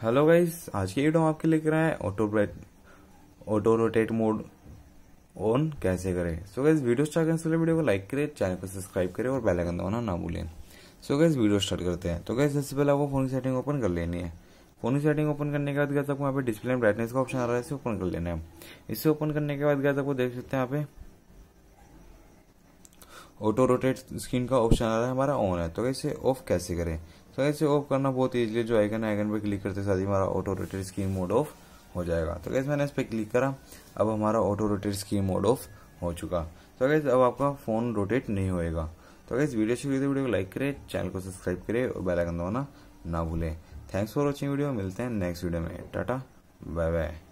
hello guys आज की video हम आपके लेकर आए ऑटो ब्रेट ऑटो रोटेट मोड ऑन कैसे करें सो गाइस वीडियो स्टार्ट करने से पहले वीडियो को लाइक करें चैनल को सब्सक्राइब करें और बेल आइकन दबाना ना भूलें सो गाइस वीडियो स्टार्ट करते हैं तो गाइस सबसे पहले आपको फोन की सेटिंग ओपन कर लेनी है फोन की सेटिंग ओपन करने के बाद गैस आपको यहाँ पे डिस्प्ले ब्राइटनेस का ऑप्शन आ रहा है इसे ओपन कर लेना है इसे ओपन करने के बाद गैस आपको देख सकते हैं यहाँ पे ऑटो रोटेट स्क्रीन का ऑप्शन आ रहा है हमारा ऑन है तो इसे ऑफ कैसे करें तो इसे ऑफ करना बहुत ईजिली जो आइकन है आइकन पर क्लिक करते साथ ही हमारा auto rotate screen mode off हो जाएगा तो कैसे मैंने इस पर क्लिक करा अब हमारा auto rotate screen mode off हो चुका तो कैसे अब आपका फोन रोटेट नहीं होएगा तो अगर वीडियो शुरू वीडियो को लाइक करें चैनल को सब्सक्राइब करें और बेल आइकन दबाना ना भूलें थैंक्स फॉर वॉचिंग वीडियो मिलते हैं नेक्स्ट वीडियो में टाटा बाय बाय